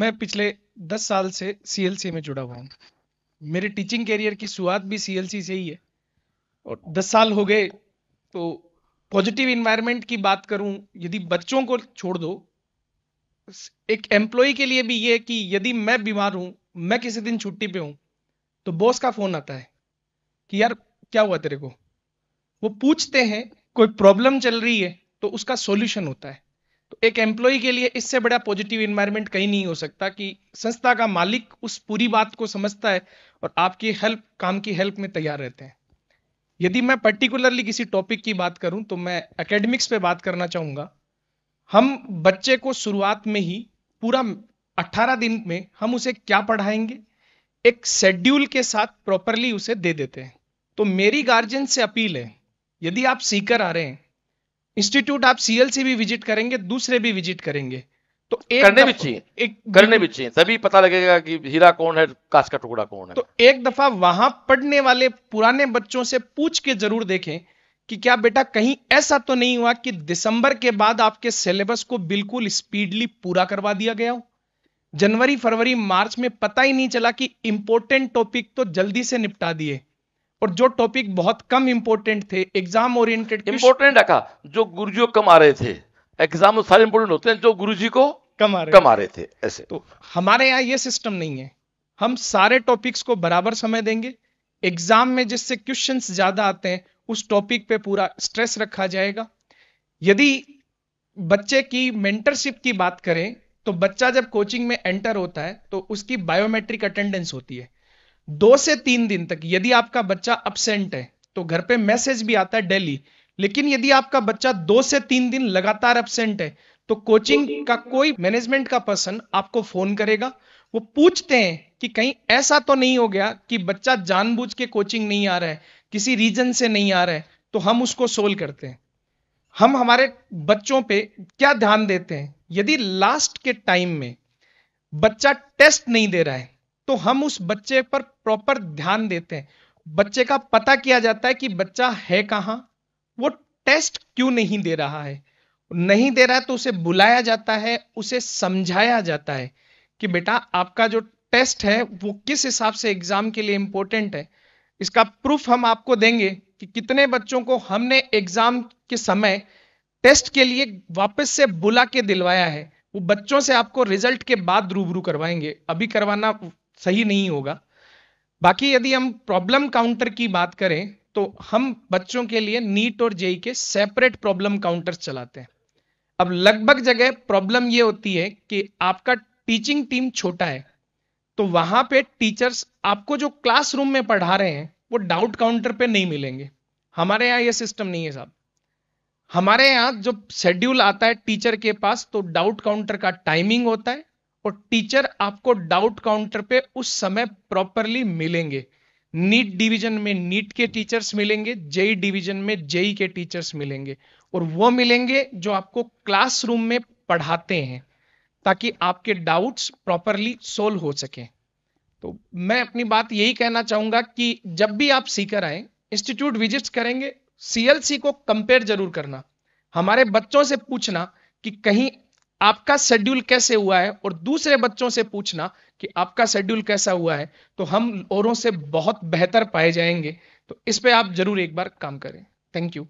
मैं पिछले दस साल से सी में जुड़ा हुआ हूँ मेरे टीचिंग कैरियर की शुरुआत भी सी से ही है और दस साल हो गए तो पॉजिटिव इन्वायरमेंट की बात करूं यदि बच्चों को छोड़ दो एक एम्प्लॉय के लिए भी ये कि यदि मैं बीमार हूं मैं किसी दिन छुट्टी पे हूं तो बॉस का फोन आता है कि यार क्या हुआ तेरे को वो पूछते हैं कोई प्रॉब्लम चल रही है तो उसका सॉल्यूशन होता है तो एक एम्प्लॉय के लिए इससे बड़ा पॉजिटिव इन्वायरमेंट कहीं नहीं हो सकता कि संस्था का मालिक उस पूरी बात को समझता है और आपकी हेल्प काम की हेल्प में तैयार रहते हैं यदि मैं पर्टिकुलरली किसी टॉपिक की बात करूं तो मैं एकेडमिक्स पे बात करना चाहूंगा हम बच्चे को शुरुआत में ही पूरा 18 दिन में हम उसे क्या पढ़ाएंगे एक शेड्यूल के साथ प्रॉपरली उसे दे देते हैं तो मेरी गार्जियन से अपील है यदि आप सीकर आ रहे हैं इंस्टीट्यूट आप सीएलसी भी विजिट करेंगे दूसरे भी विजिट करेंगे तो एक करने भी चाहिए एक करने भी चाहिए तभी पता लगेगा कि हीरा कौन है कास का टुकड़ा कौन है तो एक दफा वहां पढ़ने वाले पुराने बच्चों से पूछ के जरूर देखें कि क्या बेटा कहीं ऐसा तो नहीं हुआ कि दिसंबर के बाद आपके सिलेबस को बिल्कुल स्पीडली पूरा करवा दिया गया हो जनवरी फरवरी मार्च में पता ही नहीं चला कि इंपोर्टेंट टॉपिक तो जल्दी से निपटा दिए और जो टॉपिक बहुत कम इंपोर्टेंट थे एग्जाम ओरिएंटेड इंपॉर्टेंट रखा जो गुरुजी कम आ रहे थे एग्जाम में सारे इंपोर्टेंट होते हैं जो गुरुजी को कम आ रहे कम आ रहे थे ऐसे तो हमारे यहाँ ये सिस्टम नहीं है हम सारे टॉपिक्स को बराबर समय देंगे एग्जाम में जिससे क्वेश्चन ज्यादा आते हैं उस टॉपिक पे पूरा स्ट्रेस रखा जाएगा यदि बच्चे की मेंटरशिप की बात करें तो बच्चा जब कोचिंग में एंटर होता है तो उसकी बायोमेट्रिक अटेंडेंस होती है दो से तीन दिन तक यदि आपका बच्चा अपसेंट है तो घर पे मैसेज भी आता है डेली लेकिन यदि आपका बच्चा दो से तीन दिन लगातार अपसेंट है तो कोचिंग का कोई मैनेजमेंट का पर्सन आपको फोन करेगा वो पूछते हैं कि कहीं ऐसा तो नहीं हो गया कि बच्चा जानबूझ के कोचिंग नहीं आ रहा है किसी रीजन से नहीं आ रहा है तो हम उसको सोल्व करते हैं हम हमारे बच्चों पे क्या ध्यान देते हैं यदि लास्ट के टाइम में बच्चा टेस्ट नहीं दे रहा है तो हम उस बच्चे पर प्रॉपर ध्यान देते हैं बच्चे का पता किया जाता है कि बच्चा है कहाँ वो टेस्ट क्यों नहीं दे रहा है नहीं दे रहा है तो उसे बुलाया जाता है उसे समझाया जाता है कि बेटा आपका जो टेस्ट है वो किस हिसाब से एग्जाम के लिए इंपॉर्टेंट है इसका प्रूफ हम आपको देंगे कि कितने बच्चों को हमने एग्जाम के समय टेस्ट के लिए वापस से बुला के दिलवाया है वो बच्चों से आपको रिजल्ट के बाद रूबरू करवाएंगे अभी करवाना सही नहीं होगा बाकी यदि हम प्रॉब्लम काउंटर की बात करें तो हम बच्चों के लिए नीट और जेई के सेपरेट प्रॉब्लम काउंटर्स चलाते हैं अब लगभग जगह प्रॉब्लम ये होती है कि आपका टीचिंग टीम छोटा है तो वहां पे टीचर्स आपको जो क्लासरूम में पढ़ा रहे हैं वो डाउट काउंटर पे नहीं मिलेंगे हमारे यहाँ ये सिस्टम नहीं है साहब हमारे यहाँ जो शेड्यूल आता है टीचर के पास तो डाउट काउंटर का टाइमिंग होता है और टीचर आपको डाउट काउंटर पे उस समय प्रॉपरली मिलेंगे नीट डिवीजन में नीट के टीचर्स मिलेंगे जेई डिवीजन में जेई के टीचर्स मिलेंगे और वो मिलेंगे जो आपको क्लासरूम में पढ़ाते हैं ताकि आपके डाउट्स प्रॉपरली सोल्व हो सके तो मैं अपनी बात यही कहना चाहूंगा कि जब भी आप सीकर आए इंस्टीट्यूट विजिट करेंगे सीएलसी को कंपेयर जरूर करना हमारे बच्चों से पूछना कि कहीं आपका शेड्यूल कैसे हुआ है और दूसरे बच्चों से पूछना कि आपका शेड्यूल कैसा हुआ है तो हम औरों से बहुत बेहतर पाए जाएंगे तो इस पे आप जरूर एक बार काम करें थैंक यू